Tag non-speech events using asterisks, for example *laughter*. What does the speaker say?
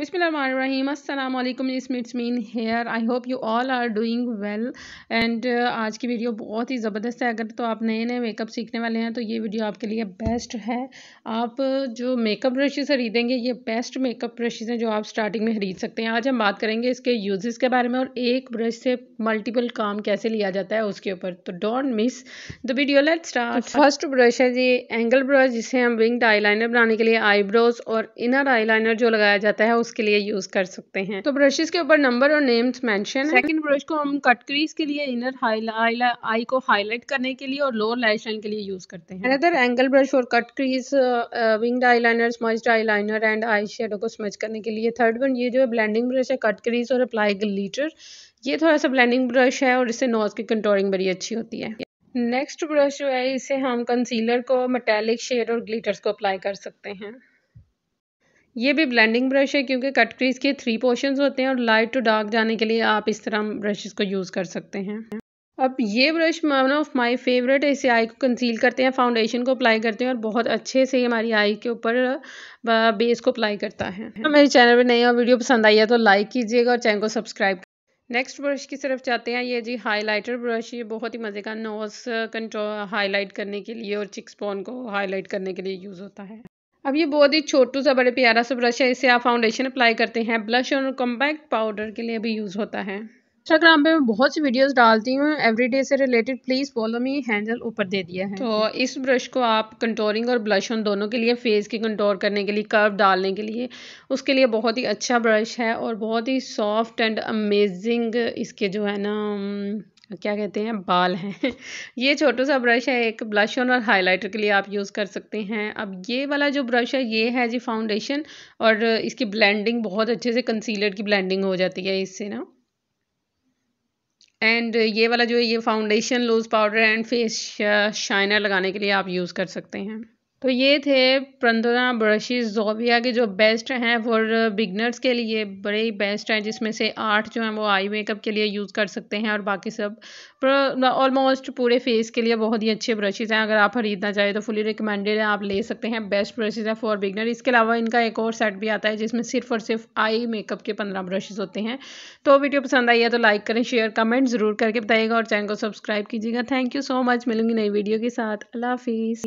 अस्सलाम मीन हेयर I hope you all are doing well and आज की वीडियो बहुत ही ज़बरदस्त है अगर तो आप नए नए मेकअप सीखने वाले हैं तो ये वीडियो आपके लिए बेस्ट है आप जो मेकअप ब्रशेज़ खरीदेंगे ये बेस्ट मेकअप ब्रशेज़ हैं जो आप स्टार्टिंग में ख़रीद सकते हैं आज हम बात करेंगे इसके यूज़ के बारे में और एक ब्रश से मल्टीपल काम कैसे लिया जाता है उसके ऊपर तो don't miss the video let start first brush है जी एंगल ब्रश जिसे हम विंग्ड आई बनाने के लिए आईब्रोज और इनर आई जो लगाया जाता है उसके लिए यूज कर सकते हैं तो ब्रशेस के ऊपर नंबर और नेम्स मेंशन है सेकंड ब्रश को हम कट क्रीज के लिए इनर आई को हाईलाइट करने के लिए और लोअर लैश लाइन के लिए यूज करते हैं अदर एंगल ब्रश और cut crease winged eye liner smudged eye liner and eye shadow को स्मच करने के लिए थर्ड वन ये जो है ब्लैंडिंग ब्रश है कट क्रीज और अप्लाई ग्लीटर ये थोड़ा सा ब्लैंडिंग ब्रश है और इससे नोज की कंट्रोलिंग बड़ी अच्छी होती है नेक्स्ट ब्रश जो है इसे हम कंसीलर को मेटेलिक शेड और ग्लिटर्स को अप्लाई कर सकते हैं ये भी ब्लेंडिंग ब्रश है क्योंकि कट क्रीज के थ्री पोर्शंस होते हैं और लाइट टू डार्क जाने के लिए आप इस तरह ब्रशेस को यूज़ कर सकते हैं अब ये brush one of my favourite है इसे आई को कंसील करते हैं फाउंडेशन को अप्लाई करते हैं और बहुत अच्छे से हमारी आई के ऊपर बेस को अप्लाई करता है मेरे चैनल पर नई और वीडियो पसंद आई है तो लाइक कीजिएगा और चैनल को सब्सक्राइब नेक्स्ट ब्रश की तरफ जाते हैं ये जी हाइलाइटर ब्रश ये बहुत ही मज़े का नोज कंट्रो हाईलाइट करने के लिए और चिक्स को हाईलाइट करने के लिए यूज़ होता है अब ये बहुत ही छोटू सा बड़े प्यारा सा ब्रश है इसे आप फाउंडेशन अप्लाई करते हैं ब्लश और कॉम्पैक्ट पाउडर के लिए भी यूज़ होता है इंस्टाग्राम पे मैं बहुत सी वीडियोस डालती हूँ एवरीडे से related please follow me handle ऊपर दे दिया है तो इस ब्रश को आप कंटोरिंग और ब्लश ऑन दोनों के लिए फेस की कंटोर करने के लिए कर्व डालने के लिए उसके लिए बहुत ही अच्छा ब्रश है और बहुत ही सॉफ्ट एंड अमेजिंग इसके जो है ना क्या कहते हैं बाल हैं *laughs* ये छोटा सा ब्रश है एक ब्लश और हाइलाइटर के लिए आप यूज़ कर सकते हैं अब ये वाला जो ब्रश है ये है जी फाउंडेशन और इसकी ब्लेंडिंग बहुत अच्छे से कंसीलर की ब्लेंडिंग हो जाती है इससे ना एंड ये वाला जो ये foundation loose powder and face shiner लगाने के लिए आप यूज़ कर सकते हैं तो ये थे पंद्रह ब्रशेस जोबिया के जो बेस्ट हैं फॉर बिगनर्स uh, के लिए बड़े ही बेस्ट हैं जिसमें से आठ जो हैं वो आई मेकअप के लिए यूज़ कर सकते हैं और बाकी सब ऑलमोस्ट पूरे फेस के लिए बहुत ही अच्छे ब्रशेज़ हैं अगर आप ख़रीदना चाहें तो फुली रिकमेंडेड है आप ले सकते हैं बेस्ट ब्रशेज़ हैं फॉर बिगनर इसके अलावा इनका एक और सेट भी आता है जिसमें सिर्फ और सिर्फ आई मेकअप के पंद्रह ब्रशेज़ होते हैं तो वीडियो पसंद आई है तो लाइक करें शेयर कमेंट ज़रूर करके बताइएगा और चैनल को सब्सक्राइब कीजिएगा थैंक यू सो मच मिलूंगी नई वीडियो के साथ अल्लाह हाफिज़